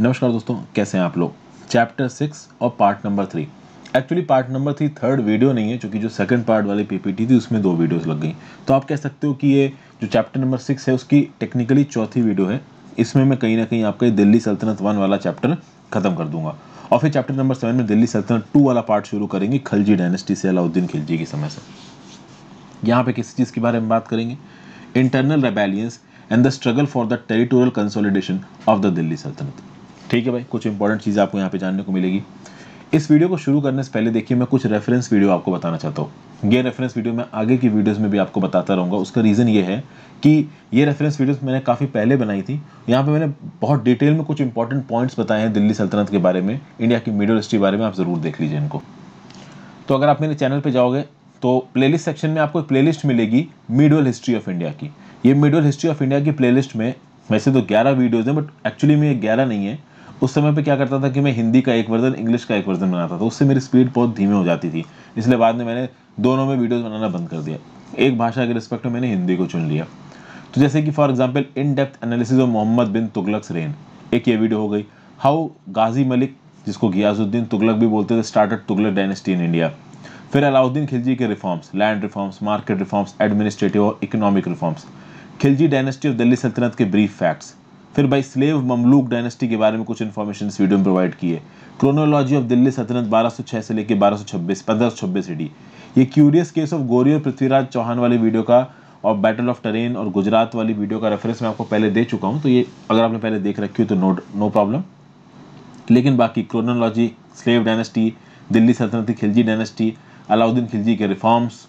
नमस्कार दोस्तों कैसे हैं आप लोग चैप्टर सिक्स और part number three actually part number three third video नहीं है क्योंकि जो सेकंड पार्ट वाली पीपीटी थी उसमें दो वीडियोस लग गई तो आप कह सकते हो कि ये जो चैप्टर नंबर सिक्स है उसकी टेक्निकली चौथी वीडियो है इसमें मैं कहीं ना कहीं आपका दिल्ली सल्तनत वन वाला चैप्टर खत्म कर दूंगा और फिर चैप्टर नंबर सेवन में दिल्ली सल्तनत टू वाला पार्ट शुरू करेंगे खलजी डायनेस्टी से अलाउद्दीन खिलजी के समय से यहाँ पे किसी चीज़ के बारे में बात करेंगे internal rebellions and the struggle for the territorial consolidation of the Delhi सल्तनत ठीक है भाई कुछ इंपॉर्टेंट चीज़ें आपको यहाँ पे जानने को मिलेगी इस वीडियो को शुरू करने से पहले देखिए मैं कुछ रेफरेंस वीडियो आपको बताना चाहता हूँ ये रेफरेंस वीडियो मैं आगे की वीडियोस में भी आपको बताता रहूँगा उसका रीज़न ये है कि ये रेफरेंस वीडियोस मैंने काफ़ी पहले बनाई थी यहाँ पे मैंने बहुत डिटेल में कुछ इंपॉर्टेंट पॉइंट्स बताए हैं दिल्ली सल्तनत के बारे में इंडिया की मिडल हिस्ट्री बारे में आप ज़रूर देख लीजिए इनको तो अगर आप मेरे चैनल पर जाओगे तो प्ले सेक्शन में आपको एक प्ले मिलेगी मिडल हिस्ट्री ऑफ इंडिया की ये मिडल हिस्ट्री ऑफ इंडिया की प्ले में वैसे तो 11 वीडियोस हैं बट एक्चुअली में ये ग्यारह नहीं है उस समय पे क्या करता था कि मैं हिंदी का एक वर्जन इंग्लिश का एक वर्जन बनाता था उससे मेरी स्पीड बहुत धीमे हो जाती थी इसलिए बाद में मैंने दोनों में वीडियोस बनाना बंद कर दिया एक भाषा के रिस्पेक्ट में मैंने हिंदी को चुन लिया तो जैसे कि for example in depth analysis of Mohammad bin Tughlaq reign एक ये वीडियो हो गई हाउ गाजी मलिक जिसको गियाजुद्दीन तुगलक भी बोलते थे started Tughlaq dynasty in India फिर अलाउद्दीन खिलजी के reforms land reforms market reforms administrative और economic reforms Khilji dynasty of Delhi सल्तनत के ब्रीफ फैक्ट्स फिर भाई स्लेव ममलूक डायनेस्टी के बारे में कुछ इन्फॉर्मेशन इस वीडियो में प्रोवाइड की है क्रोनोलॉजी ऑफ दिल्ली सल्तनत 1206 से लेकर 1226 छब्बीस एडी ये क्यूरियस केस ऑफ गोरी और पृथ्वीराज चौहान वाली वीडियो का और बैटल ऑफ टरेन और गुजरात वाली वीडियो का रेफरेंस मैं आपको पहले दे चुका हूँ तो ये अगर आपने पहले देख रखी हो तो नो नो प्रॉब्लम लेकिन बाकी क्रोनोलॉजी स्लेव डायनेस्टी दिल्ली सल्तनत खिलजी डायनेस्टी अलाउद्दीन खिलजी के रिफॉर्म्स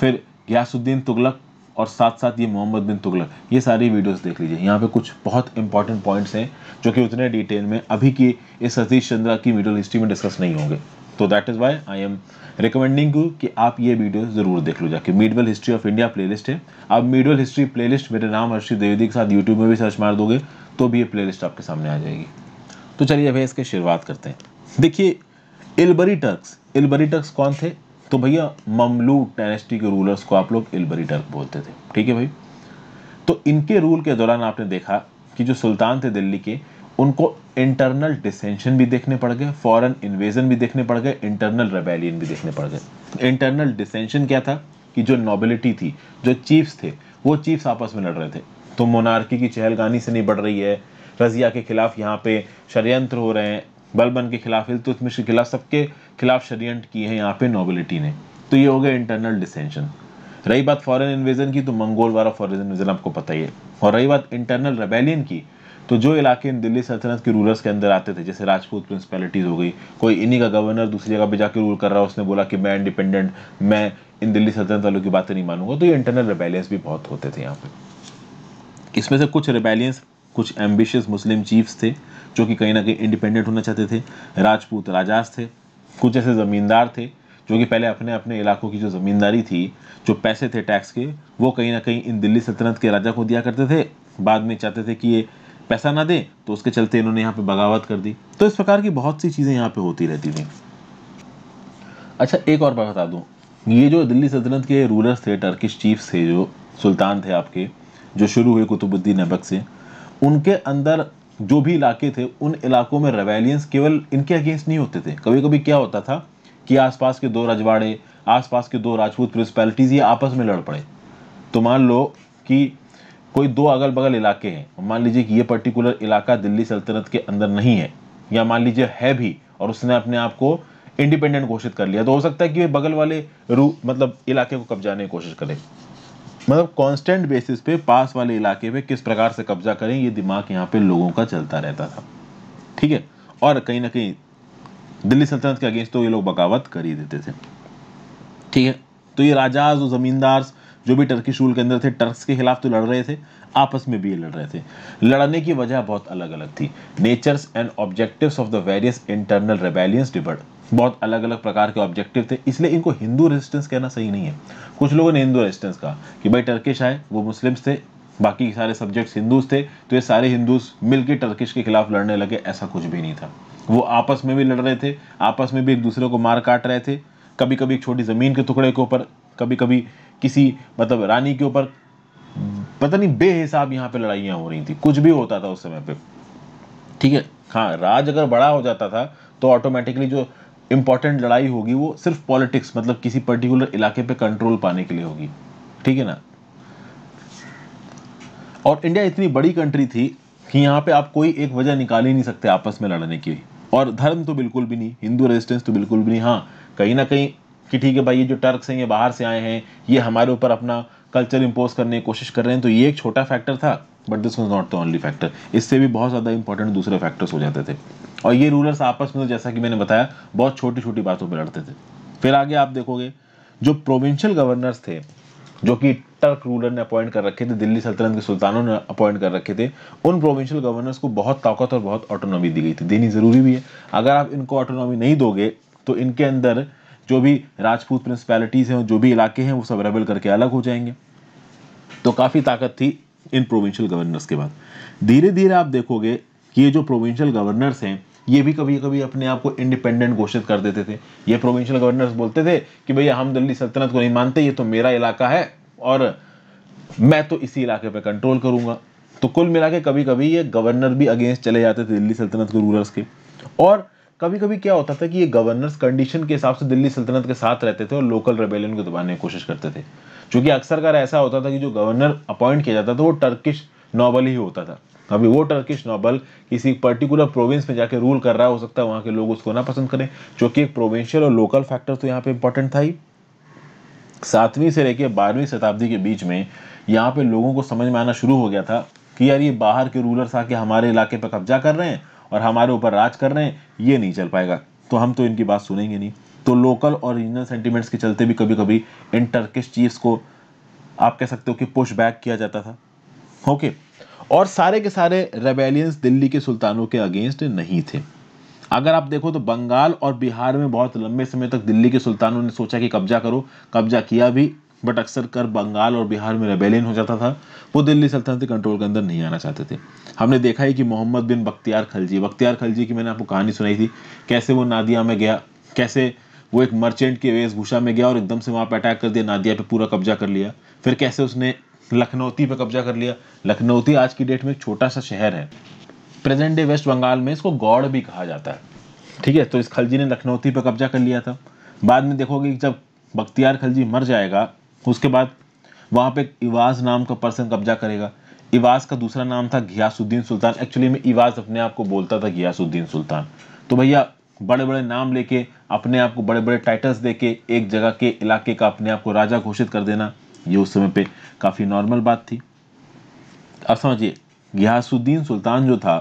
फिर गयासुद्दीन तुगलक और साथ साथ ये मोहम्मद बिन तुगलक ये सारी वीडियोस देख लीजिए यहाँ पे कुछ बहुत इंपॉर्टेंट पॉइंट्स हैं जो कि उतने डिटेल में अभी की इस सतीश चंद्रा की मिडल हिस्ट्री में डिस्कस नहीं होंगे तो that is why I am recommending you कि आप ये वीडियो ज़रूर देख लो जाके medieval history of India play है आप मीडवल हिस्ट्री प्ले मेरे नाम हर्षि देवी के साथ यूट्यूब में भी सर्च मार दोगे तो भी ये प्ले आपके सामने आ जाएगी तो चलिए अभी इसकी शुरुआत करते हैं देखिए इलबरी टर्क्स इलबरी टर्क्स कौन थे तो भैया ममलू डायनेस्टी के रूलर्स को आप लोग इलबरी टर्क बोलते थे ठीक है भाई तो इनके रूल के दौरान आपने देखा कि जो सुल्तान थे दिल्ली के उनको इंटरनल डिसेंशन भी देखने पड़ गए फॉरेन इन्वेजन भी देखने पड़ गए इंटरनल रेबेलियन भी देखने पड़ गए इंटरनल डिसेंशन क्या था कि जो नॉबिलिटी थी जो चीफ्स थे वो चीफ्स आपस में लड़ रहे थे तो मोनार्की की चहलगानी से नहीं बढ़ रही है रजिया के खिलाफ यहाँ पे षडयंत्र हो रहे हैं बलबन के खिलाफ इल्तुतमिश तो के खिलाफ सबके खिलाफ षडयंत्र किए हैं यहाँ पे नोबिलिटी ने तो ये हो गया इंटरनल डिसेंशन रही बात फॉरेन इन्वेजन की तो मंगोल वाला फॉरेन इन्वेजन आपको पता ही है और रही बात इंटरनल रेबेलियन की तो जो इलाके इन दिल्ली सल्तनत के रूलर्स के अंदर आते थे जैसे राजपूत प्रिंसिपैलिटीज़ हो गई कोई इन्हीं का गवर्नर दूसरी जगह पे जाके रूल कर रहा है उसने बोला कि मैं इंडिपेंडेंट मैं इन दिल्ली सल्तनत वालों की बातें नहीं मानूंगा तो ये इंटरनल रेबेलियंस भी बहुत होते थे यहाँ पे इसमें से कुछ रेबेलियंस कुछ एम्बिशियस मुस्लिम चीफ्स थे जो कि कहीं ना कहीं इंडिपेंडेंट होना चाहते थे राजपूत राजास थे कुछ ऐसे ज़मींदार थे जो कि पहले अपने अपने इलाकों की जो ज़मींदारी थी जो पैसे थे टैक्स के वो कहीं ना कहीं इन दिल्ली सल्तनत के राजा को दिया करते थे बाद में चाहते थे कि ये पैसा ना दें तो उसके चलते इन्होंने यहाँ पे बगावत कर दी तो इस प्रकार की बहुत सी चीज़ें यहाँ पे होती रहती थी अच्छा एक और बात बता दूँ ये जो दिल्ली सल्तनत के रूलर्स थे टर्किश चीफ्स थे जो सुल्तान थे आपके जो शुरू हुए कुतुबुद्दीन ऐबक से उनके अंदर जो भी इलाके थे उन इलाकों में रेवेलियंस केवल इनके अगेंस्ट नहीं होते थे कभी कभी क्या होता था कि आसपास के दो रजवाड़े आसपास के दो राजपूत म्यूनसिपैलिटीज़ ये आपस में लड़ पड़े तो मान लो कि कोई दो अगल बगल इलाके हैं मान लीजिए कि ये पर्टिकुलर इलाका दिल्ली सल्तनत के अंदर नहीं है या मान लीजिए है भी और उसने अपने आप को इंडिपेंडेंट घोषित कर लिया तो हो सकता है कि वे बगल वाले रू मतलब इलाके को कब्जाने की कोशिश करें मतलब कांस्टेंट बेसिस पे पास वाले इलाके पे किस प्रकार से कब्जा करें ये दिमाग यहाँ पे लोगों का चलता रहता था ठीक है और कहीं ना कहीं दिल्ली सल्तनत के अगेंस्ट तो ये लोग बगावत कर ही देते थे ठीक है तो ये राजाज और जमींदार जो भी टर्की शूल के अंदर थे टर्क्स के खिलाफ तो लड़ रहे थे आपस में भी लड़ रहे थे लड़ने की वजह बहुत अलग अलग थी natures and objectives of the various internal rebellions differed बहुत अलग अलग प्रकार के ऑब्जेक्टिव थे इसलिए इनको हिंदू रेजिस्टेंस कहना सही नहीं है कुछ लोगों ने हिंदू रेजिस्टेंस कहा कि भाई टर्किश आए वो मुस्लिम्स थे बाकी सारे सब्जेक्ट्स हिंदूज थे तो ये सारे हिंदूज मिलकर टर्किश के खिलाफ लड़ने लगे ऐसा कुछ भी नहीं था वो आपस में भी लड़ रहे थे आपस में भी एक दूसरे को मार काट रहे थे कभी कभी एक छोटी ज़मीन के टुकड़े के ऊपर कभी कभी किसी मतलब रानी के ऊपर पता नहीं बेहिसाब यहाँ पे लड़ाइयाँ हो रही थी कुछ भी होता था उस समय पे ठीक है हाँ राज अगर बड़ा हो जाता था तो ऑटोमेटिकली जो इम्पॉर्टेंट लड़ाई होगी वो सिर्फ पॉलिटिक्स मतलब किसी पर्टिकुलर इलाके पे कंट्रोल पाने के लिए होगी ठीक है ना और इंडिया इतनी बड़ी कंट्री थी कि यहाँ पे आप कोई एक वजह निकाल ही नहीं सकते आपस में लड़ने की और धर्म तो बिल्कुल भी नहीं हिंदू रेजिस्टेंस तो बिल्कुल भी नहीं हाँ कहीं ना कहीं कि ठीक है भाई ये जो टर्क्स हैं ये बाहर से आए हैं ये हमारे ऊपर अपना कल्चर इम्पोज करने की कोशिश कर रहे हैं तो ये एक छोटा फैक्टर था but this was not the only factor इससे भी बहुत ज़्यादा इंपॉर्टेंट दूसरे फैक्टर्स हो जाते थे और ये रूलर्स आपस में तो जैसा कि मैंने बताया बहुत छोटी छोटी बातों पर लड़ते थे फिर आगे आप देखोगे जो प्रोविंशियल गवर्नर्स थे जो कि टर्क रूलर ने अपॉइंट कर रखे थे दिल्ली सल्तनत के सुल्तानों ने अपॉइंट कर रखे थे उन प्रोविंशियल गवर्नर्स को बहुत ताकत और बहुत ऑटोनॉमी दी गई थी देनी ज़रूरी भी है अगर आप इनको ऑटोनॉमी नहीं दोगे तो इनके अंदर जो भी राजपूत प्रिंसिपैलिटीज़ हैं जो भी इलाके हैं वो सब रेबल करके अलग हो जाएंगे तो काफ़ी ताकत थी इन प्रोविंशियल गवर्नर्स के बाद धीरे धीरे आप देखोगे कि ये जो प्रोविंशियल गवर्नर्स हैं ये भी कभी कभी अपने आप को इंडिपेंडेंट घोषित कर देते थे ये प्रोविंशियल गवर्नर्स बोलते थे कि भैया हम दिल्ली सल्तनत को नहीं मानते ये तो मेरा इलाका है और मैं तो इसी इलाके पर कंट्रोल करूँगा तो कुल मिला के कभी कभी ये गवर्नर भी अगेंस्ट चले जाते थे दिल्ली सल्तनत के रूलर्स के और कभी कभी क्या होता था कि ये गवर्नर्स कंडीशन के हिसाब से दिल्ली सल्तनत के साथ रहते थे और लोकल रेबेलियन को दबाने की कोशिश करते थे क्योंकि अक्सर का ऐसा होता था कि जो गवर्नर अपॉइंट किया जाता था वो टर्किश नॉबल ही होता था अभी वो टर्किश नॉबल किसी पर्टिकुलर प्रोविंस में जाके रूल कर रहा हो सकता है वहाँ के लोग उसको ना पसंद करें जो कि एक प्रोविंशियल और लोकल फैक्टर तो यहाँ पे इंपॉर्टेंट था ही सातवीं से लेकर बारहवीं शताब्दी के बीच में यहाँ पे लोगों को समझ में आना शुरू हो गया था कि यार ये बाहर के रूलर्स आके हमारे इलाके पर कब्जा कर रहे हैं और हमारे ऊपर राज कर रहे हैं ये नहीं चल पाएगा तो हम तो इनकी बात सुनेंगे नहीं तो लोकल और रीजनल सेंटिमेंट्स के चलते भी कभी कभी इन टर्किश चीफ्स को आप कह सकते हो कि पुश बैक किया जाता था ओके और सारे के सारे रेबेलियंस दिल्ली के सुल्तानों के अगेंस्ट नहीं थे अगर आप देखो तो बंगाल और बिहार में बहुत लंबे समय तक दिल्ली के सुल्तानों ने सोचा कि कब्जा करो कब्जा किया भी बट अक्सर कर बंगाल और बिहार में रेबेलियन हो जाता था वो दिल्ली सल्तनत के कंट्रोल के अंदर नहीं आना चाहते थे हमने देखा है कि मोहम्मद बिन बख्तियार खलजी बख्तियार खलजी की मैंने आपको कहानी सुनाई थी कैसे वो नादिया में गया कैसे वो एक मर्चेंट की वेशभूषा में गया और एकदम से वहाँ पर अटैक कर दिया नादिया पर पूरा कब्जा कर लिया फिर कैसे उसने लखनौती पर कब्जा कर लिया लखनौती आज की डेट में एक छोटा सा शहर है प्रेजेंट डे वेस्ट बंगाल में इसको गौड़ भी कहा जाता है ठीक है तो इस खलजी ने लखनौती पर कब्जा कर लिया था बाद में देखोगे कि जब बख्तियार खलजी मर जाएगा उसके बाद वहाँ पे इवाज नाम का पर्सन कब्जा करेगा इवाज का दूसरा नाम था घियासुद्दीन सुल्तान एक्चुअली में इवाज अपने आप को बोलता था घियासुद्दीन सुल्तान तो भैया बड़े बड़े नाम लेके अपने आप को बड़े बड़े टाइटल्स देके एक जगह के इलाके का अपने आप को राजा घोषित कर देना ये उस समय पे काफ़ी नॉर्मल बात थी अब समझिए घियासुद्दीन सुल्तान जो था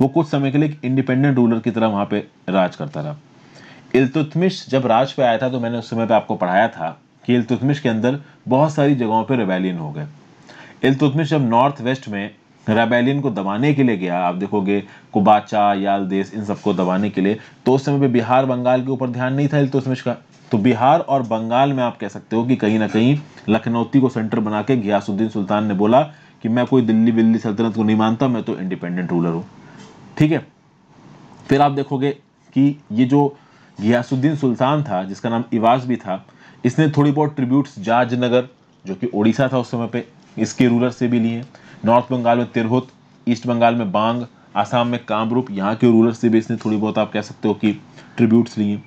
वो कुछ समय के लिए एक इंडिपेंडेंट रूलर की तरह वहाँ पे राज करता रहा इल्तुतमिश जब राज पे आया था तो मैंने उस समय पे आपको पढ़ाया था कि इल्तुतमिश के अंदर बहुत सारी जगहों पर रेबेलियन हो गए इल्तुतमिश जब नॉर्थ वेस्ट में रेबेलियन को दबाने के लिए गया आप देखोगे कुबाचा याल देश इन सबको दबाने के लिए तो उस समय पर बिहार बंगाल के ऊपर ध्यान नहीं था इल्तुतमिश का तो बिहार और बंगाल में आप कह सकते हो कि कहीं ना कहीं लखनौती को सेंटर बना के गियासुद्दीन सुल्तान ने बोला कि मैं कोई दिल्ली बिल्ली सल्तनत को नहीं मानता मैं तो इंडिपेंडेंट रूलर हूँ ठीक है फिर आप देखोगे कि ये जो गियासुद्दीन सुल्तान था जिसका नाम इवाज भी था इसने थोड़ी बहुत ट्रिब्यूट्स जाजनगर जो कि ओडिशा था उस समय पे इसके रूलर से भी लिए नॉर्थ बंगाल में तिरहुत ईस्ट बंगाल में बांग आसाम में कामरूप यहाँ के रूलर से भी इसने थोड़ी बहुत आप कह सकते हो कि ट्रिब्यूट्स लिए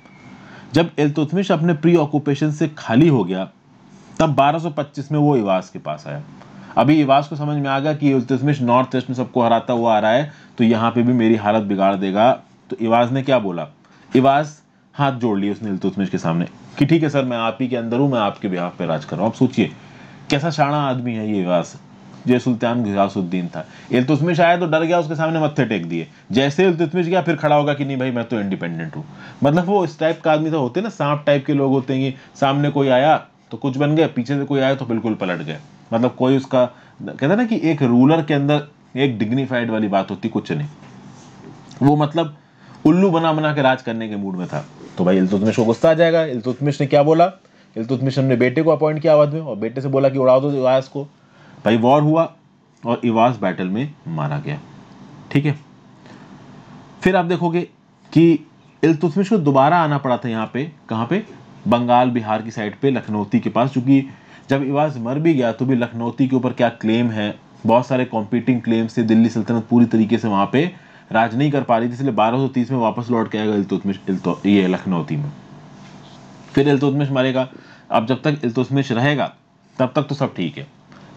जब एल्तुतमिश अपने प्री ऑक्यूपेशन से खाली हो गया तब 1225 में वो इवास के पास आया अभी इवास को समझ में आ गया कि एल्तुतमिश नॉर्थ ईस्ट में सबको हराता हुआ आ रहा है तो यहाँ पे भी मेरी हालत बिगाड़ देगा तो इवास ने क्या बोला इवास हाथ जोड़ लिए उसने एल्तुतमिश के सामने कि ठीक है सर मैं आप ही के अंदर हूँ मैं आपके बिहाफ पे राज कर रहा हूँ आप सोचिए कैसा शाणा आदमी है ये वास जय सुल्तान घियासुद्दीन था इल्तुतमिश आया तो डर गया उसके सामने मत्थे टेक दिए जैसे इल्तुतमिश गया फिर खड़ा होगा कि नहीं भाई मैं तो इंडिपेंडेंट हूँ मतलब वो इस टाइप का आदमी था तो होते ना सांप टाइप के लोग होते हैं सामने कोई आया तो कुछ बन गया पीछे से कोई आया तो बिल्कुल पलट गए मतलब कोई उसका कहते ना कि एक रूलर के अंदर एक डिग्निफाइड वाली बात होती कुछ नहीं वो मतलब उल्लू बना बना के राज करने के मूड में था तो भाई इल्तुतमिश को गुस्सा आ जाएगा इल्तुतमिश ने क्या बोला इल्तुतमिश ने बेटे को अपॉइंट किया आवाज में और बेटे से बोला कि उड़ा दो इवास को भाई वॉर हुआ और इवास बैटल में मारा गया ठीक है फिर आप देखोगे कि इल्तुतमिश को दोबारा आना पड़ा था यहाँ पे कहाँ पे बंगाल बिहार की साइड पे लखनौती के पास चूंकि जब इवास मर भी गया तो भी लखनौती के ऊपर क्या क्लेम है बहुत सारे कॉम्पीटिंग क्लेम्स थे दिल्ली सल्तनत पूरी तरीके से वहाँ पे राज नहीं कर पा रही थी इसलिए 1230 में वापस लौट के आएगा इल्तुतमिश इल्तो ये लखनौती में फिर इल्तुतमिश मरेगा अब जब तक इल्तुतमिश रहेगा तब तक तो सब ठीक है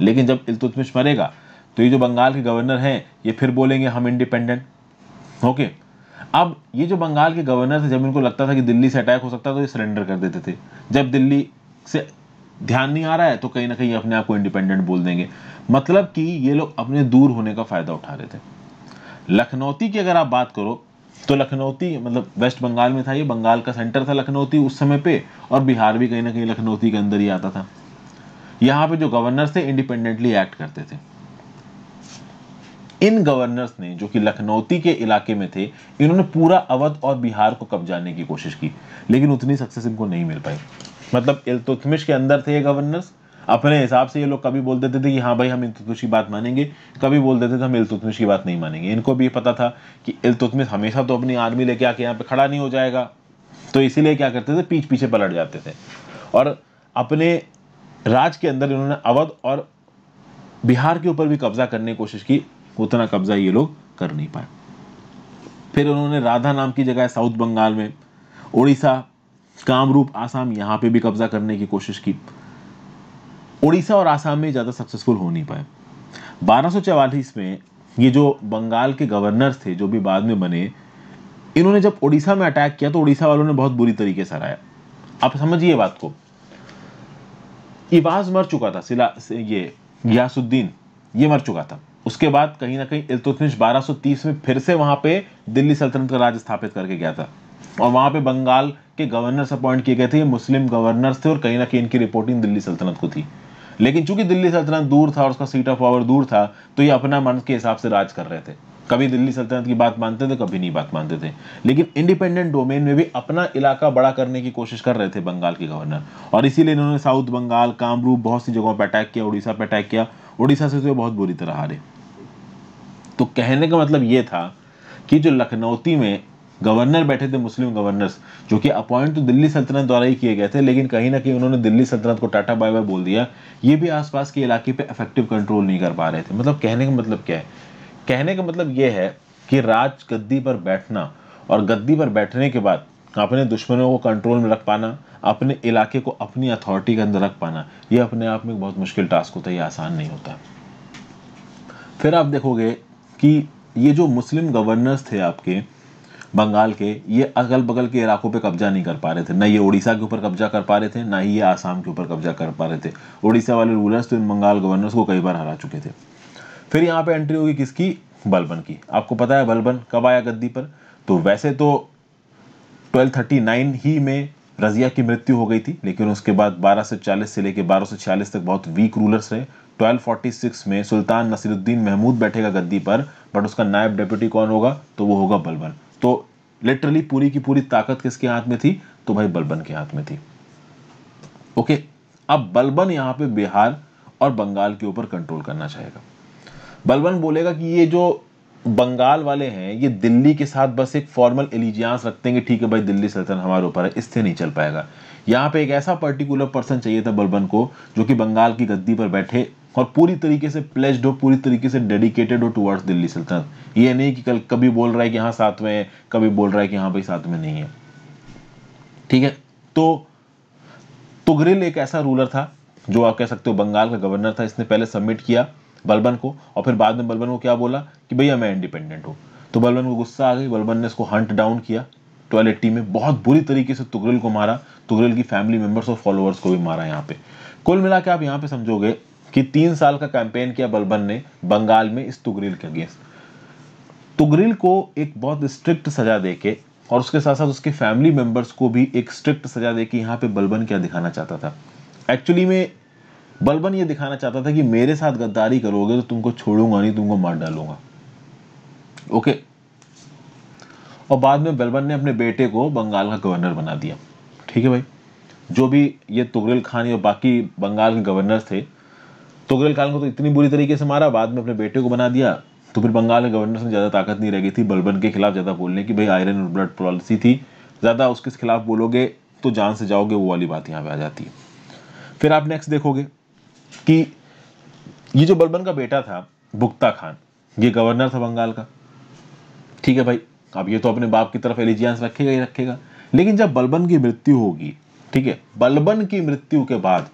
लेकिन जब इल्तुतमिश मरेगा तो ये जो बंगाल के गवर्नर हैं ये फिर बोलेंगे हम इंडिपेंडेंट ओके अब ये जो बंगाल के गवर्नर थे जब इनको लगता था कि दिल्ली से अटैक हो सकता है तो ये सरेंडर कर देते थे जब दिल्ली से ध्यान नहीं आ रहा है तो कहीं ना कहीं अपने आप को इंडिपेंडेंट बोल देंगे मतलब कि ये लोग अपने दूर होने का फ़ायदा उठा रहे थे लखनौती की अगर आप बात करो तो लखनौती मतलब वेस्ट बंगाल में था ये बंगाल का सेंटर था लखनौती उस समय पे और बिहार भी कहीं ना कहीं लखनौती के अंदर ही आता था यहाँ पे जो गवर्नर थे इंडिपेंडेंटली एक्ट करते थे इन गवर्नर्स ने जो कि लखनौती के इलाके में थे इन्होंने पूरा अवध और बिहार को कब्जाने की कोशिश की लेकिन उतनी सक्सेस इनको नहीं मिल पाई मतलब इल्तुतमिश तो के अंदर थे ये गवर्नर्स अपने हिसाब से ये लोग कभी बोल देते थे कि हाँ भाई हम इलतुतमिश की बात मानेंगे कभी बोल देते थे हम इलतुतमिश की बात नहीं मानेंगे इनको भी पता था कि इलतुतमिश हमेशा तो अपनी आर्मी लेके आके यहाँ पे खड़ा नहीं हो जाएगा तो इसीलिए क्या करते थे पीछे पीछे पलट जाते थे और अपने राज के अंदर इन्होंने अवध और बिहार के ऊपर भी कब्जा करने की कोशिश की उतना कब्जा ये लोग कर नहीं पाए फिर उन्होंने राधा नाम की जगह साउथ बंगाल में उड़ीसा कामरूप आसाम यहाँ पे भी कब्जा करने की कोशिश की उड़ीसा और आसाम में ज़्यादा सक्सेसफुल हो नहीं पाए बारह में ये जो बंगाल के गवर्नर थे जो भी बाद में बने इन्होंने जब उड़ीसा में अटैक किया तो उड़ीसा वालों ने बहुत बुरी तरीके से हराया आप समझिए बात को इबाज मर चुका था सिला ये गयासुद्दीन ये मर चुका था उसके बाद कहीं ना कहीं इल्तुतमिश 1230 में फिर से वहां पे दिल्ली सल्तनत का राज स्थापित करके गया था और वहां पे बंगाल के गवर्नर्स अपॉइंट किए गए थे ये मुस्लिम गवर्नर्स थे और कहीं ना कहीं इनकी रिपोर्टिंग दिल्ली सल्तनत को थी लेकिन चूंकि दिल्ली सल्तनत दूर था और उसका सीट ऑफ पावर दूर था तो ये अपना मन के हिसाब से राज कर रहे थे कभी दिल्ली सल्तनत की बात मानते थे कभी नहीं बात मानते थे लेकिन इंडिपेंडेंट डोमेन में भी अपना इलाका बड़ा करने की कोशिश कर रहे थे बंगाल के गवर्नर और इसीलिए इन्होंने साउथ बंगाल कामरूप बहुत सी जगहों पर अटैक किया उड़ीसा पर अटैक किया उड़ीसा से तो बहुत बुरी तरह हारे तो कहने का मतलब ये था कि जो लखनौती में गवर्नर बैठे थे मुस्लिम गवर्नर्स जो कि अपॉइंट तो दिल्ली सल्तनत द्वारा ही किए गए थे लेकिन कहीं ना कहीं उन्होंने दिल्ली सल्तनत को टाटा बाय बाय बोल दिया ये भी आसपास के इलाके पे इफेक्टिव कंट्रोल नहीं कर पा रहे थे मतलब कहने का मतलब क्या है कहने का मतलब ये है कि राज गद्दी पर बैठना और गद्दी पर बैठने के बाद अपने दुश्मनों को कंट्रोल में रख पाना अपने इलाके को अपनी अथॉरिटी के अंदर रख पाना ये अपने आप में बहुत मुश्किल टास्क होता है ये आसान नहीं होता फिर आप देखोगे कि ये जो मुस्लिम गवर्नर्स थे आपके बंगाल के ये अगल बगल के इलाकों पे कब्जा नहीं कर पा रहे थे ना ये उड़ीसा के ऊपर कब्जा कर पा रहे थे ना ही ये आसाम के ऊपर कब्जा कर पा रहे थे उड़ीसा वाले रूलर्स तो इन बंगाल गवर्नर्स को कई बार हरा चुके थे फिर यहाँ पे एंट्री होगी किसकी बलबन की आपको पता है बलबन कब आया गद्दी पर तो वैसे तो ट्वेल्व ही में रजिया की मृत्यु हो गई थी लेकिन उसके बाद 1240 से लेकर छियालीस तक बहुत वीक रूलर्स रहे 1246 में सुल्तान नसीरुद्दीन महमूद बैठेगा गद्दी पर बट उसका नायब डेप्यूटी कौन होगा तो वो होगा बलबन लिटरली पूरी की पूरी ताकत किसके हाथ में थी तो भाई बलबन के हाथ में थी ओके अब बलबन यहां पे बिहार और बंगाल के ऊपर कंट्रोल करना चाहेगा बलबन बोलेगा कि ये जो बंगाल वाले हैं ये दिल्ली के साथ बस एक फॉर्मल एलिजियांस रखते हैं कि ठीक है भाई दिल्ली सल्तन हमारे ऊपर है इससे नहीं चल पाएगा यहाँ पे एक ऐसा पर्टिकुलर पर्सन चाहिए था बलबन को जो कि बंगाल की गद्दी पर बैठे और पूरी तरीके से प्लेस्ड हो पूरी तरीके से डेडिकेटेड हो टुवर्ड्स दिल्ली सल्तनत ये नहीं कि कल कभी बोल रहा है कि हाँ साथ में है कभी बोल रहा है कि हाँ भाई साथ में नहीं है ठीक है तो तुगरिल एक ऐसा रूलर था जो आप कह सकते हो बंगाल का गवर्नर था इसने पहले सबमिट किया बलबन को और फिर बाद में बलबन को क्या बोला कि भैया मैं इंडिपेंडेंट हूँ तो बलबन को गुस्सा आ गई बलबन ने इसको हंट डाउन किया टॉयलेट टीम में बहुत बुरी तरीके से तुगरिल को मारा तुगरिल की फैमिली मेंबर्स और फॉलोअर्स को भी मारा यहाँ पे कुल मिला के आप यहाँ पे समझोगे कि तीन साल का कैंपेन किया बलबन ने बंगाल में इस तुगरिल के अगेंस्ट तुगरिल को एक बहुत स्ट्रिक्ट सजा दे के और उसके साथ साथ उसके फैमिली मेंबर्स को भी एक स्ट्रिक्ट सजा दे के यहाँ पे बलबन क्या दिखाना चाहता था एक्चुअली में बलबन ये दिखाना चाहता था कि मेरे साथ गद्दारी करोगे तो तुमको छोड़ूंगा नहीं तुमको मार डालूंगा ओके और बाद में बलबन ने अपने बेटे को बंगाल का गवर्नर बना दिया ठीक है भाई जो भी ये तुगरिल खान और बाकी बंगाल के गवर्नर थे तुगरल खान को तो इतनी बुरी तरीके से मारा बाद में अपने बेटे को बना दिया तो फिर बंगाल के गवर्नर से ज़्यादा ताकत नहीं रह गई थी बलबन के खिलाफ ज़्यादा बोलने की भाई आयरन और ब्लड पॉलिसी थी ज़्यादा उसके खिलाफ बोलोगे तो जान से जाओगे वो वाली बात यहाँ पे आ जाती है फिर आप नेक्स्ट देखोगे कि ये जो बलबन का बेटा था बुक्ता खान ये गवर्नर था बंगाल का ठीक है भाई अब ये तो अपने बाप की तरफ एलिजियांस रखेगा ही रखेगा लेकिन जब बलबन की मृत्यु होगी ठीक है बलबन की मृत्यु के बाद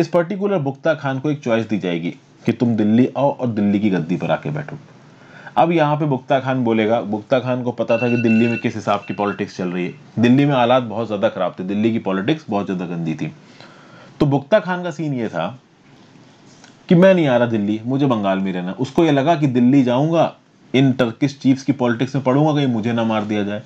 इस पर्टिकुलर बुख्ता खान को एक चॉइस दी जाएगी कि तुम दिल्ली आओ और दिल्ली की गद्दी पर आके बैठो अब यहाँ पे बुख्ता खान बोलेगा बुख्ता खान को पता था कि दिल्ली में किस हिसाब की पॉलिटिक्स चल रही है दिल्ली में हालात बहुत ज़्यादा ख़राब थे दिल्ली की पॉलिटिक्स बहुत ज़्यादा गंदी थी तो बुख्ता खान का सीन ये था कि मैं नहीं आ रहा दिल्ली मुझे बंगाल में रहना उसको ये लगा कि दिल्ली जाऊँगा इन टर्किश चीफ्स की पॉलिटिक्स में पढ़ूंगा कहीं मुझे ना मार दिया जाए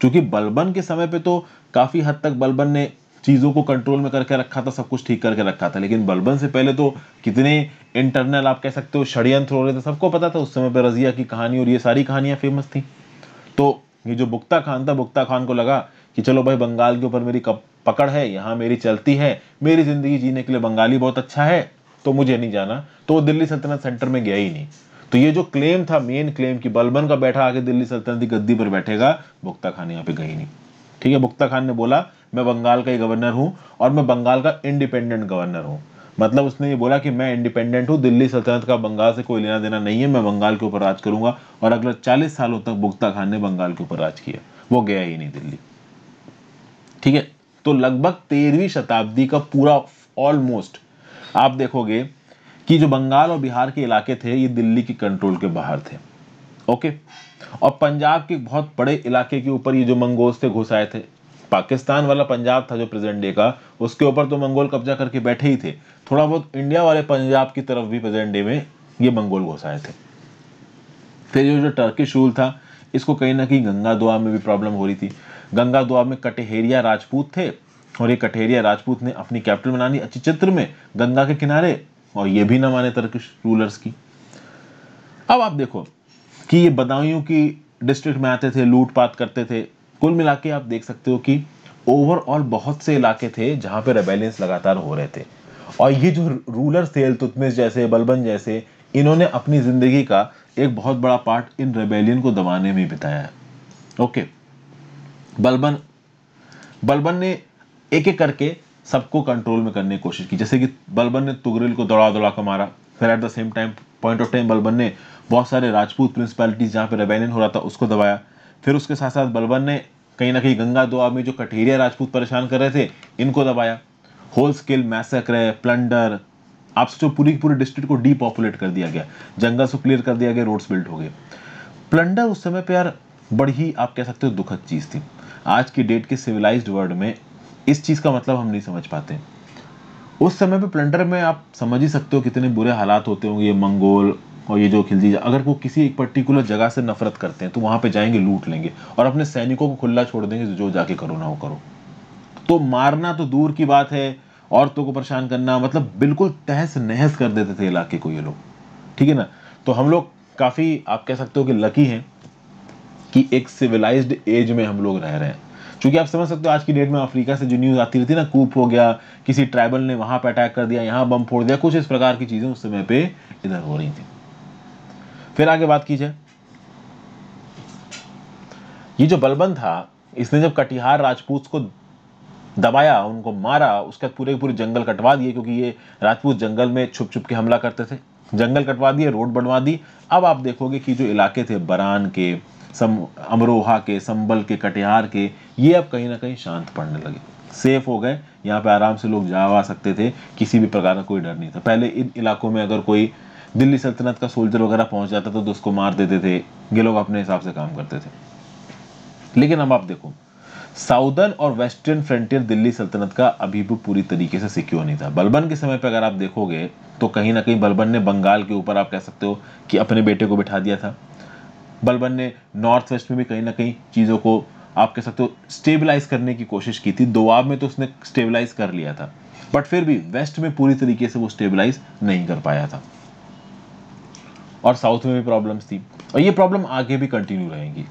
क्योंकि बलबन के समय पे तो काफ़ी हद तक बलबन ने चीज़ों को कंट्रोल में करके रखा था सब कुछ ठीक करके रखा था लेकिन बलबन से पहले तो कितने इंटरनल आप कह सकते हो षड्यंत्र हो रहे थे सबको पता था उस समय पर रजिया की कहानी और ये सारी कहानियाँ फेमस थी तो ये जो बुक्ता खान था बुक्ता खान को लगा कि चलो भाई बंगाल के ऊपर मेरी कप, पकड़ है यहाँ मेरी चलती है मेरी ज़िंदगी जीने के लिए बंगाली बहुत अच्छा है तो मुझे नहीं जाना तो वो दिल्ली सल्तनत सेंटर में गया ही नहीं तो ये जो क्लेम था मेन क्लेम कि बलबन का बैठा आके दिल्ली सल्तनत की गद्दी पर बैठेगा बुक्ता खान यहाँ पे गई नहीं ठीक है बुक्ता खान ने बोला मैं बंगाल का ही गवर्नर हूँ और मैं बंगाल का इंडिपेंडेंट गवर्नर हूँ मतलब उसने ये बोला कि मैं इंडिपेंडेंट हूँ दिल्ली सल्तनत का बंगाल से कोई लेना देना नहीं है मैं बंगाल के ऊपर राज करूंगा और अगले चालीस सालों तक बुख्ता खान ने बंगाल के ऊपर राज किया वो गया ही नहीं दिल्ली ठीक है तो लगभग तेरहवीं शताब्दी का पूरा ऑलमोस्ट आप देखोगे कि जो बंगाल और बिहार के इलाके थे ये दिल्ली के कंट्रोल के बाहर थे ओके और पंजाब के बहुत बड़े इलाके के ऊपर ये जो मंगोज थे घुस आए थे पाकिस्तान वाला पंजाब था जो प्रेजेंट डे का उसके ऊपर तो मंगोल कब्जा करके बैठे ही थे थोड़ा बहुत इंडिया वाले पंजाब की तरफ भी प्रेजेंट डे में ये मंगोल आए थे फिर ये जो टर्किश रूल था इसको कहीं ना कहीं गंगा दुआब में भी प्रॉब्लम हो रही थी गंगा दुआब में कटहेरिया राजपूत थे और ये कटहेरिया राजपूत ने अपनी कैपिटल बनानी अच्छी चित्र में गंगा के किनारे और ये भी ना माने तर्किश रूलर्स की अब आप देखो कि ये बदायूं की डिस्ट्रिक्ट में आते थे लूटपाट करते थे कुल मिला के आप देख सकते हो कि ओवरऑल बहुत से इलाके थे जहां पे रेबेलियंस लगातार हो रहे थे और ये जो रूलर थे अलतुतमिस जैसे बलबन जैसे इन्होंने अपनी ज़िंदगी का एक बहुत बड़ा पार्ट इन रेबेलियन को दबाने में बिताया है ओके बलबन बलबन ने एक एक करके सबको कंट्रोल में करने की कोशिश की जैसे कि बलबन ने तुगरिल को दौड़ा दौड़ा कर मारा फिर at the same time point of time Balban ने बहुत सारे राजपूत प्रिंसिपैलिटीज जहाँ पे रेबेलियन हो रहा था उसको दबाया फिर उसके साथ साथ बलबन ने कहीं ना कहीं गंगा दो में जो कठेरिया राजपूत परेशान कर रहे थे इनको दबाया होल स्केल मैसेकर प्लंडर आप सोचो पूरी पूरी डिस्ट्रिक्ट को डीपॉपुलेट कर दिया गया जंगल को क्लियर कर दिया गया रोड्स बिल्ड हो गए प्लंडर उस समय पर यार बड़ी ही आप कह सकते हो दुखद चीज़ थी आज की डेट के सिविलाइज वर्ल्ड में इस चीज़ का मतलब हम नहीं समझ पाते उस समय पे प्लंडर में आप समझ ही सकते हो कितने बुरे हालात होते होंगे मंगोल और ये जो खिलजी अगर वो किसी एक पर्टिकुलर जगह से नफरत करते हैं तो वहां पे जाएंगे लूट लेंगे और अपने सैनिकों को खुला छोड़ देंगे जो जाके करो ना वो करो तो मारना तो दूर की बात है औरतों को परेशान करना मतलब बिल्कुल तहस नहस कर देते थे इलाके को ये लोग ठीक है ना तो हम लोग काफ़ी आप कह सकते हो कि लकी हैं कि एक सिविलाइज एज में हम लोग रह रहे हैं क्योंकि आप समझ सकते हो आज की डेट में अफ्रीका से जो न्यूज़ आती रहती ना कूप हो गया किसी ट्राइबल ने वहां पर अटैक कर दिया यहाँ बम फोड़ दिया कुछ इस प्रकार की चीज़ें उस समय पे इधर हो रही थी फिर आगे बात कीजिए ये जो बलबन था इसने जब कटिहार राजपूत को दबाया उनको मारा उसके बाद पूरे पूरे जंगल कटवा दिए क्योंकि ये राजपूत जंगल में छुप छुप के हमला करते थे जंगल कटवा दिए रोड बनवा दी अब आप देखोगे कि जो इलाके थे बरान के सम अमरोहा के संबल के कटिहार के ये अब कहीं ना कहीं शांत पड़ने लगे सेफ हो गए यहाँ पे आराम से लोग जा आ सकते थे किसी भी प्रकार का कोई डर नहीं था पहले इन इलाकों में अगर कोई दिल्ली सल्तनत का सोल्जर वगैरह पहुंच जाता था तो उसको मार देते थे ये लोग अपने हिसाब से काम करते थे लेकिन अब आप देखो साउदर्न और वेस्टर्न फ्रंटियर दिल्ली सल्तनत का अभी भी पूरी तरीके से सिक्योर नहीं था बलबन के समय पर अगर आप देखोगे तो कहीं ना कहीं बलबन ने बंगाल के ऊपर आप कह सकते हो कि अपने बेटे को बिठा दिया था बलबन ने नॉर्थ वेस्ट में भी कहीं ना कहीं चीज़ों को आप कह सकते हो स्टेबलाइज करने की कोशिश की थी दोआब में तो उसने स्टेबलाइज कर लिया था बट फिर भी वेस्ट में पूरी तरीके से वो स्टेबलाइज नहीं कर पाया था और साउथ में भी प्रॉब्लम्स थी और ये प्रॉब्लम आगे भी कंटिन्यू रहेंगी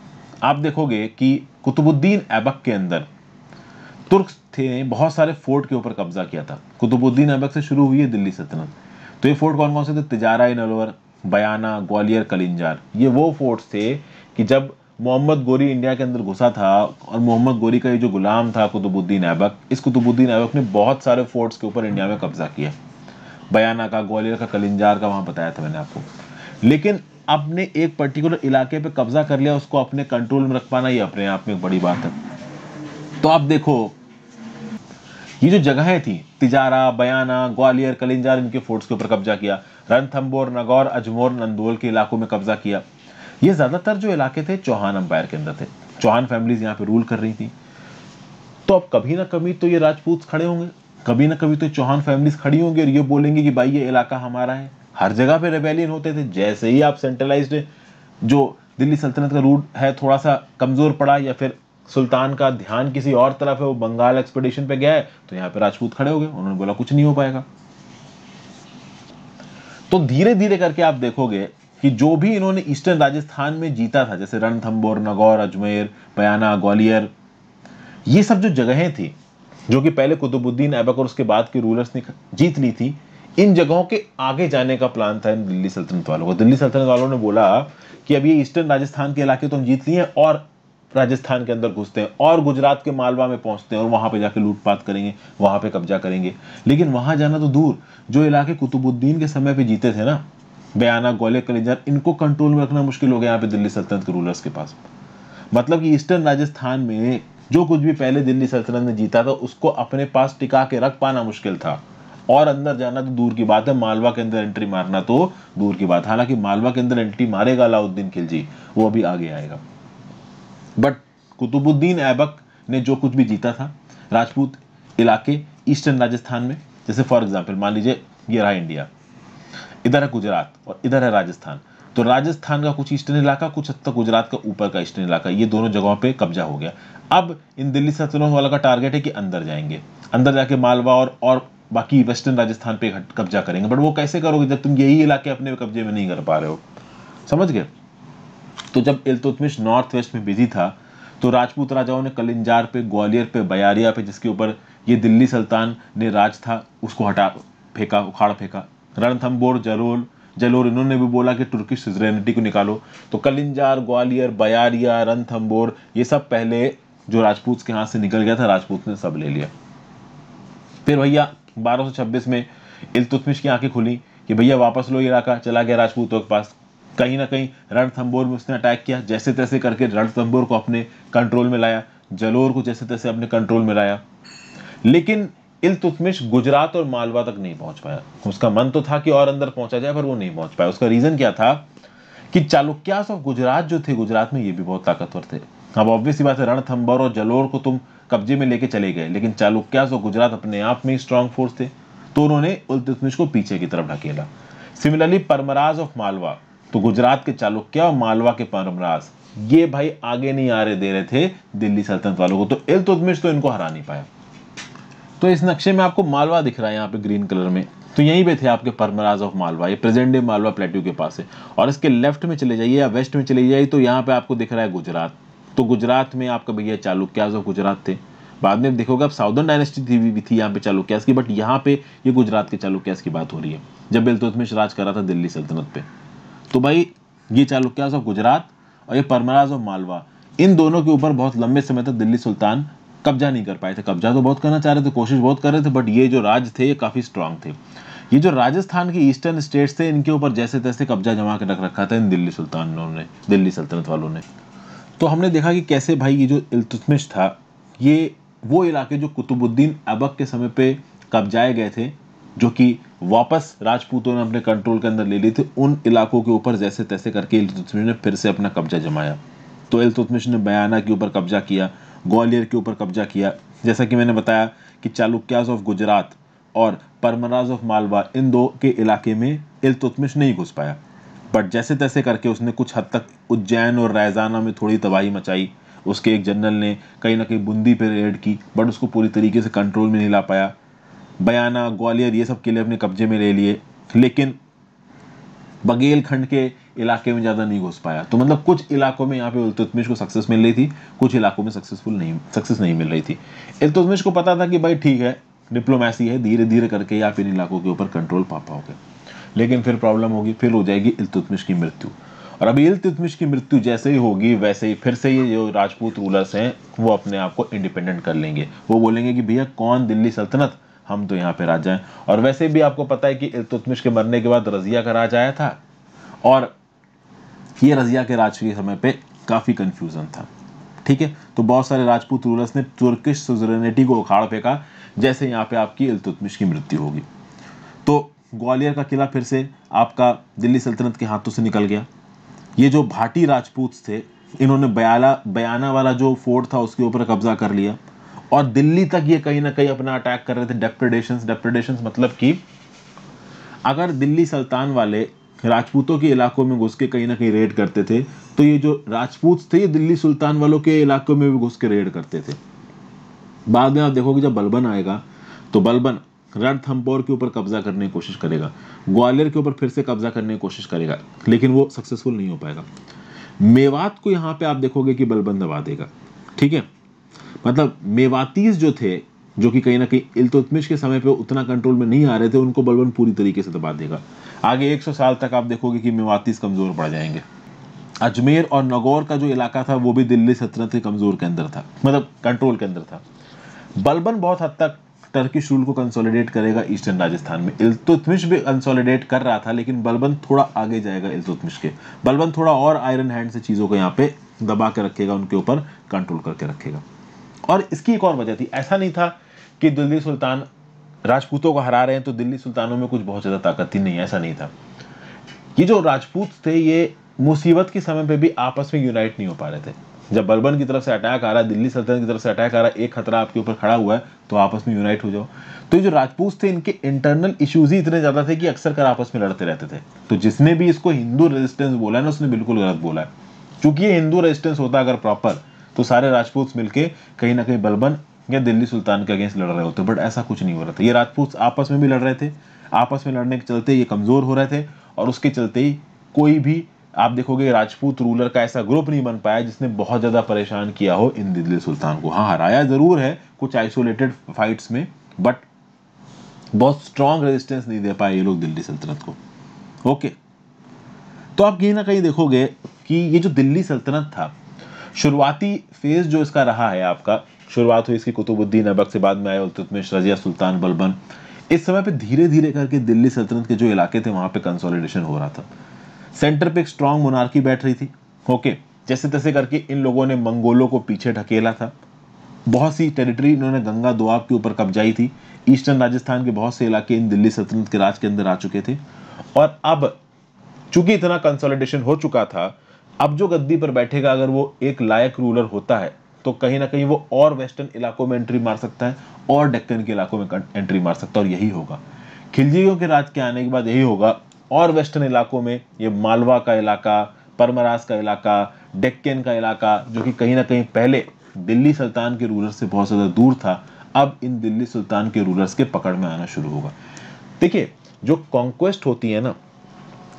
आप देखोगे कि कुतुबुद्दीन ऐबक के अंदर तुर्क थे बहुत सारे फोर्ट के ऊपर कब्जा किया था कुतुबुद्दीन ऐबक से शुरू हुई है दिल्ली सल्तनत तो ये फोर्ट कौन कौन से थे तिजारा अलवर बयाना ग्वालियर कलिंजार ये वो फोर्ट्स थे कि जब मोहम्मद गोरी इंडिया के अंदर घुसा था और मोहम्मद गोरी का ये जो गुलाम था कुतुबुद्दीन ऐबक इस कुतुबुद्दीन ऐबक ने बहुत सारे फोर्ट्स के ऊपर इंडिया में कब्जा किया बयाना का ग्वालियर का कलिंजार का वहाँ बताया था मैंने आपको लेकिन आपने एक पर्टिकुलर इलाके पे कब्जा कर लिया उसको अपने कंट्रोल में रख पाना ही अपने आप में एक बड़ी बात है तो आप देखो ये जो जगहें थी तिजारा बयाना ग्वालियर कलिंजार इनके फोर्ट्स के ऊपर कब्जा किया रणथम्बोर नगौर अजमोर नंदोल के इलाकों में कब्जा किया ये ज़्यादातर जो इलाके थे चौहान अंपायर के अंदर थे चौहान फैमिलीज यहाँ पे रूल कर रही थी तो अब कभी ना कभी तो ये राजपूत खड़े होंगे कभी ना कभी तो चौहान फैमिलीज खड़ी होंगी और ये बोलेंगे कि भाई ये इलाका हमारा है हर जगह पे रेबेलियन होते थे जैसे ही आप सेंट्रलाइज्ड जो दिल्ली सल्तनत का रूट है थोड़ा सा कमज़ोर पड़ा या फिर सुल्तान का ध्यान किसी और तरफ है वो बंगाल एक्सपेडिशन पे गया है तो यहाँ पे राजपूत खड़े हो गए उन्होंने बोला कुछ नहीं हो पाएगा तो धीरे धीरे करके आप देखोगे कि जो भी इन्होंने ईस्टर्न राजस्थान में जीता था जैसे रणथम्बोर नगौर अजमेर बयाना ग्वालियर ये सब जो जगहें थी जो कि पहले कुतुबुद्दीन ऐबक और उसके बाद के रूलर्स ने जीत ली थी इन जगहों के आगे जाने का प्लान था इन दिल्ली सल्तनत वालों को दिल्ली सल्तनत वालों ने बोला कि अब ये ईस्टर्न राजस्थान के इलाके तो हम जीत लिए हैं और राजस्थान के अंदर घुसते हैं और गुजरात के मालवा में पहुंचते हैं और वहां पे जाके लूटपाट करेंगे वहां पे कब्जा करेंगे लेकिन वहां जाना तो दूर जो इलाके कुतुबुद्दीन के समय पे जीते थे ना बयाना गोले कलिंजर इनको कंट्रोल में रखना मुश्किल हो गया यहाँ पे दिल्ली सल्तनत के रूलर्स के पास मतलब कि ईस्टर्न राजस्थान में जो कुछ भी पहले दिल्ली सल्तनत ने जीता था उसको अपने पास टिका के रख पाना मुश्किल था और अंदर जाना तो दूर की बात है मालवा के अंदर एंट्री मारना तो दूर की बात हालांकि मालवा के अंदर एंट्री मारेगा अलाउद्दीन खिलजी वो अभी आगे आएगा बट कुतुबुद्दीन ऐबक ने जो कुछ भी जीता था राजपूत इलाके ईस्टर्न राजस्थान में जैसे फॉर एग्जाम्पल मान लीजिए ये रहा इंडिया इधर है गुजरात और इधर है राजस्थान तो राजस्थान का कुछ ईस्टर्न इलाका कुछ हद तक गुजरात का ऊपर का ईस्टर्न इलाका ये दोनों जगहों पे कब्जा हो गया अब इन दिल्ली सल्तनत वाला का टारगेट है कि अंदर जाएंगे अंदर जाके मालवा और और बाकी वेस्टर्न राजस्थान पे कब्जा करेंगे बट वो कैसे करोगे जब तुम यही इलाके अपने कब्जे में नहीं कर पा रहे हो समझ गए तो जब इलतुतमिश नॉर्थ वेस्ट में बिजी था तो राजपूत राजाओं ने कलिंजार पे ग्वालियर पे बयारिया पे जिसके ऊपर ये दिल्ली सुल्तान ने राज था उसको हटा फेंका उखाड़ फेंका रणथम्बोर जरोल जलोर इन्होंने भी बोला कि तुर्किश सजरेनिटी को निकालो तो कलिंजार ग्वालियर बयारिया रणथम्बोर ये सब पहले जो राजपूत के हाथ से निकल गया था राजपूत ने सब ले लिया फिर भैया 1226 में इलतुतमिश की आंखें खुली कि भैया वापस लो ये इलाका चला गया राजपूतों के पास कहीं ना कहीं रणथंबोर में उसने अटैक किया जैसे तैसे करके रणथंबोर को अपने कंट्रोल में लाया जलोर को जैसे तैसे अपने कंट्रोल में लाया लेकिन इलतुतमिश गुजरात और मालवा तक नहीं पहुंच पाया उसका मन तो था कि और अंदर पहुंचा जाए पर वो नहीं पहुंच पाया उसका रीजन क्या था कि चालुक्यास ऑफ गुजरात जो थे गुजरात में ये भी बहुत ताकतवर थे अब ऑब्वियसली बात है रणथंबोर और जलोर को तुम कब्जे में लेके चले गए लेकिन चालुक्यास और गुजरात अपने आप में स्ट्रांग फोर्स थे तो उन्होंने उल्तुतमिश को पीछे की तरफ ढकेला सिमिलरली परमराज ऑफ मालवा तो गुजरात के चालुक्या और मालवा के परमराज ये भाई आगे नहीं आ रहे दे रहे थे दिल्ली सल्तनत वालों को तो इल्तुतमिश तो इनको हरा नहीं पाया तो इस नक्शे में आपको मालवा दिख रहा है यहाँ पे ग्रीन कलर में तो यहीं पे थे आपके परमराज ऑफ मालवा ये प्रेजेंट डे मालवा प्लेट्यू के पास है और इसके लेफ्ट में चले जाइए या वेस्ट में चले जाइए तो यहाँ पे आपको दिख रहा है गुजरात तो गुजरात में आपका भैया चालुक्याज और गुजरात थे बाद में देखोगे आप साउदर्न डायनेस्टी थी भी थी यहाँ पे चालुक्यास की बट यहाँ पे ये गुजरात के चालुक्यास की बात हो रही है जब बिलतुतमिश राज कर रहा था दिल्ली सल्तनत पे तो भाई ये चालुक्यास ऑफ गुजरात और ये परमराज ऑफ मालवा इन दोनों के ऊपर बहुत लंबे समय तक दिल्ली सुल्तान कब्जा नहीं कर पाए थे कब्जा तो बहुत करना चाह रहे थे कोशिश बहुत कर रहे थे बट ये जो राज थे ये काफ़ी स्ट्रांग थे ये जो राजस्थान के ईस्टर्न स्टेट्स थे इनके ऊपर जैसे तैसे कब्जा जमा कर रख रखा था इन दिल्ली सुल्तानों ने दिल्ली सल्तनत वालों ने तो हमने देखा कि कैसे भाई ये जो इल्तुतमिश था ये वो इलाके जो कुतुबुद्दीन अबक के समय पे कब्जाए गए थे जो कि वापस राजपूतों ने अपने कंट्रोल के अंदर ले लिए थे उन इलाकों के ऊपर जैसे तैसे करके इल्तुतमिश ने फिर से अपना कब्जा जमाया तो इल्तुतमिश ने बयाना के ऊपर कब्जा किया ग्वालियर के ऊपर कब्जा किया जैसा कि मैंने बताया कि चालुक्याज ऑफ गुजरात और परमराज ऑफ मालवा इन दो के इलाके में इल्तुतमिश नहीं घुस पाया बट जैसे तैसे करके उसने कुछ हद तक उज्जैन और रायजाना में थोड़ी तबाही मचाई उसके एक जनरल ने कहीं ना कहीं बूंदी पर रेड की बट उसको पूरी तरीके से कंट्रोल में नहीं ला पाया बयाना ग्वालियर ये सब किले अपने कब्जे में ले लिए लेकिन बघेलखंड के इलाके में ज़्यादा नहीं घुस पाया तो मतलब कुछ इलाकों में यहाँ पे इल्तुतमिश को सक्सेस मिल रही थी कुछ इलाकों में सक्सेसफुल नहीं सक्सेस नहीं मिल रही थी इल्तुतमिश को पता था कि भाई ठीक है डिप्लोमेसी है धीरे धीरे करके आप इन इलाकों के ऊपर कंट्रोल पा पाओगे लेकिन फिर प्रॉब्लम होगी फिर हो जाएगी इल्तुतमिश की मृत्यु और अभी इल्तुतमिश की मृत्यु जैसे ही होगी वैसे ही फिर से ये जो राजपूत रूलर्स हैं वो अपने आप को इंडिपेंडेंट कर लेंगे वो बोलेंगे कि भैया कौन दिल्ली सल्तनत हम तो यहाँ पे राजा हैं और वैसे भी आपको पता है कि इल्तुतमिश के मरने के बाद रजिया का राज आया था और ये रजिया के राज के समय पर काफ़ी कन्फ्यूज़न था ठीक है तो बहुत सारे राजपूत रूलर्स ने तुर्किश सुजरेनिटी को उखाड़ फेंका जैसे यहाँ पे आपकी इल्तुतमिश की मृत्यु होगी तो ग्वालियर का किला फिर से आपका दिल्ली सल्तनत के हाथों से निकल गया ये जो भाटी राजपूत थे इन्होंने बयाला बयाना वाला जो फोर्ट था उसके ऊपर कब्जा कर लिया और दिल्ली तक ये कहीं ना कहीं अपना अटैक कर रहे थे डेप्रेडेशन डेप्रेडेशन मतलब कि अगर दिल्ली सल्तान वाले राजपूतों के इलाकों में घुस के कहीं ना कहीं रेड करते थे तो ये जो राजपूत थे ये दिल्ली सुल्तान वालों के इलाकों में भी घुस के रेड करते थे बाद में आप देखोगे जब बलबन आएगा तो बलबन रणथम्पोर के ऊपर कब्जा करने की कोशिश करेगा ग्वालियर के ऊपर फिर से कब्जा करने की कोशिश करेगा लेकिन वो सक्सेसफुल नहीं हो पाएगा मेवात को यहाँ पे आप देखोगे कि बलबंद दबा देगा ठीक है मतलब मेवातीस जो थे जो कि कहीं ना कहीं इल्तुतमिश के समय पे उतना कंट्रोल में नहीं आ रहे थे उनको बलबन पूरी तरीके से दबा देगा आगे 100 साल तक आप देखोगे कि मेवातीस कमज़ोर पड़ जाएंगे अजमेर और नगौर का जो इलाका था वो भी दिल्ली सल्तनत के कमज़ोर के अंदर था मतलब कंट्रोल के अंदर था बलबन बहुत हद तक टर्किश रूल को कंसोलिडेट करेगा ईस्टर्न राजस्थान में इल्तुतमिश भी कंसोलिडेट कर रहा था लेकिन बलबन थोड़ा आगे जाएगा इल्तुतमिश के बलबन थोड़ा और आयरन हैंड से चीज़ों को यहाँ पे दबा के रखेगा उनके ऊपर कंट्रोल करके रखेगा और इसकी एक और वजह थी ऐसा नहीं था कि दिल्ली सुल्तान राजपूतों को हरा रहे हैं तो दिल्ली सुल्तानों में कुछ बहुत ज़्यादा ताकत थी नहीं ऐसा नहीं था ये जो राजपूत थे ये मुसीबत के समय पर भी आपस में यूनाइट नहीं हो पा रहे थे जब बर्बन की तरफ से अटैक आ रहा है दिल्ली सल्तनत की तरफ से अटैक आ रहा है एक खतरा आपके ऊपर खड़ा हुआ है तो आपस में यूनाइट हो जाओ तो ये जो राजपूत थे इनके इंटरनल इश्यूज ही इतने ज़्यादा थे कि अक्सर कर आपस में लड़ते रहते थे तो जिसने भी इसको हिंदू रेजिस्टेंस बोला है ना उसने बिल्कुल गलत बोला है चूंकि ये हिंदू रेजिस्टेंस होता अगर प्रॉपर तो सारे राजपूत मिलकर कहीं ना कहीं बलबन या दिल्ली सुल्तान के अगेंस्ट लड़ रहे होते बट ऐसा कुछ नहीं हो रहा था ये राजपूत आपस में भी लड़ रहे थे आपस में लड़ने के चलते ये कमज़ोर हो रहे थे और उसके चलते ही कोई भी आप देखोगे राजपूत रूलर का ऐसा ग्रुप नहीं बन पाया जिसने बहुत ज़्यादा परेशान किया हो इन दिल्ली सुल्तान को हाँ हराया ज़रूर है कुछ आइसोलेटेड फाइट्स में बट बहुत स्ट्रांग रेजिस्टेंस नहीं दे पाए ये लोग दिल्ली सल्तनत को ओके तो आप कहीं ना कहीं देखोगे कि ये जो दिल्ली सल्तनत था शुरुआती फेज जो इसका रहा है आपका शुरुआत हुई इसकी कुतुबुद्दीन अबक से बाद में आए उलतुतमिश रजिया सुल्तान बलबन इस समय पे धीरे धीरे करके दिल्ली सल्तनत के जो इलाके थे वहां पे कंसोलिडेशन हो रहा था सेंटर पे एक स्ट्रांग मोनार्की बैठ रही थी ओके जैसे तैसे करके इन लोगों ने मंगोलों को पीछे ढकेला था बहुत सी टेरिटरी इन्होंने गंगा दुआब के ऊपर कब्जाई थी ईस्टर्न राजस्थान के बहुत से इलाके इन दिल्ली सल्तनत के राज के अंदर आ चुके थे और अब चूंकि इतना कंसोलिडेशन हो चुका था अब जो गद्दी पर बैठेगा अगर वो एक लायक रूलर होता है तो कहीं ना कहीं वो और वेस्टर्न इलाकों में एंट्री मार सकता है और डेक्कन के इलाकों में एंट्री मार सकता है और यही होगा खिलजियों के राज के आने के बाद यही होगा और वेस्टर्न इलाकों में ये मालवा का इलाका परमरास का इलाका डेक्केन का इलाका जो कि कहीं ना कहीं पहले दिल्ली सुल्तान के रूलर से बहुत ज़्यादा दूर था अब इन दिल्ली सुल्तान के रूलर्स के पकड़ में आना शुरू होगा देखिए जो कॉन्क्वेस्ट होती है ना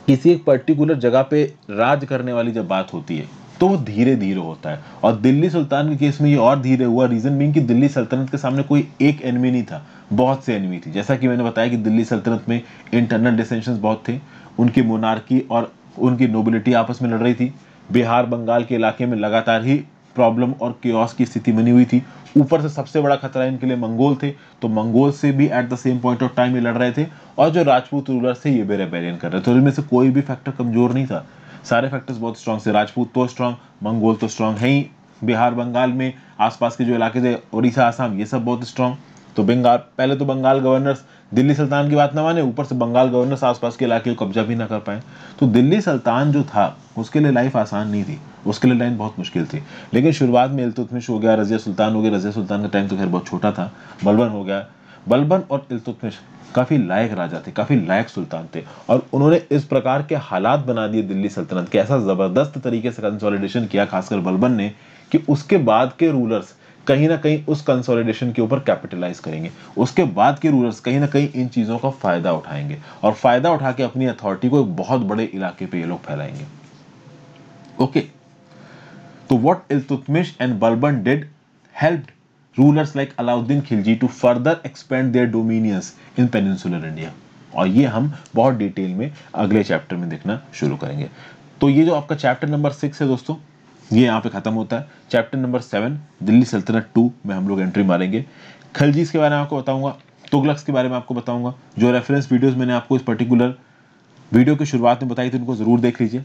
किसी एक पर्टिकुलर जगह पे राज करने वाली जब बात होती है तो वो धीरे धीरे होता है और दिल्ली सुल्तान के केस में ये और धीरे हुआ रीज़न बिंग कि दिल्ली सल्तनत के सामने कोई एक एनमी नहीं था बहुत से एनमी थी जैसा कि मैंने बताया कि दिल्ली सल्तनत में इंटरनल डिसेंशन बहुत थे उनकी मोनार्की और उनकी नोबिलिटी आपस में लड़ रही थी बिहार बंगाल के इलाके में लगातार ही प्रॉब्लम और क्योस की स्थिति बनी हुई थी ऊपर से सबसे बड़ा खतरा इनके लिए मंगोल थे तो मंगोल से भी at the same point of time ये लड़ रहे थे और जो राजपूत रूलर थे ये बेरेबेरियन कर रहे थे तो इनमें से कोई भी फैक्टर कमजोर नहीं था सारे फैक्टर्स बहुत स्ट्रॉन्ग थे राजपूत तो स्ट्रांग मंगोल तो स्ट्रांग है ही बिहार बंगाल में आसपास के जो इलाके थे उड़ीसा आसाम ये सब बहुत स्ट्रांग तो बंगाल पहले तो बंगाल गवर्नर्स दिल्ली सुल्तान की बात ना माने ऊपर से बंगाल गवर्नर्स आसपास के इलाके को कब्जा भी ना कर पाए तो दिल्ली सुल्तान जो था उसके लिए लाइफ आसान नहीं थी उसके लिए लाइन बहुत मुश्किल थी लेकिन शुरुआत में इल्तुतमिश हो गया रजिया सुल्तान हो गया रजिया सुल्तान का टाइम तो खैर बहुत छोटा था बलबन हो गया बलबन और इल्तुतमिश काफ़ी लायक राजा थे काफ़ी लायक सुल्तान थे और उन्होंने इस प्रकार के हालात बना दिए दिल्ली सल्तनत के ऐसा ज़बरदस्त तरीके से कंसोलिडेशन किया खासकर बलबन ने कि उसके बाद के रूलर्स कहीं ना कहीं उस कंसोलिडेशन के ऊपर कैपिटलाइज करेंगे उसके बाद के रूलर्स कहीं ना कहीं इन चीज़ों का फ़ायदा उठाएंगे और फ़ायदा उठा के अपनी अथॉरिटी को एक बहुत बड़े इलाके पर ये लोग फैलाएंगे ओके तो what Iltutmish and Balban did helped rulers like Alauddin Khilji to further expand their dominions in peninsular India और ये हम बहुत डिटेल में अगले चैप्टर में देखना शुरू करेंगे तो ये जो आपका चैप्टर नंबर सिक्स है दोस्तों ये यहाँ पे ख़त्म होता है चैप्टर नंबर सेवन दिल्ली सल्तनत टू में हम लोग एंट्री मारेंगे खलजी के बारे में आपको बताऊंगा तुगलक्स के बारे में आपको बताऊंगा जो रेफरेंस वीडियोस मैंने आपको इस पर्टिकुलर वीडियो की शुरुआत में बताई थी उनको ज़रूर देख लीजिए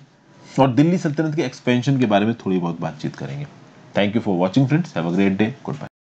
और दिल्ली सल्तनत के एक्सपेंशन के बारे में थोड़ी बहुत बातचीत करेंगे thank you for watching friends have a great day good bye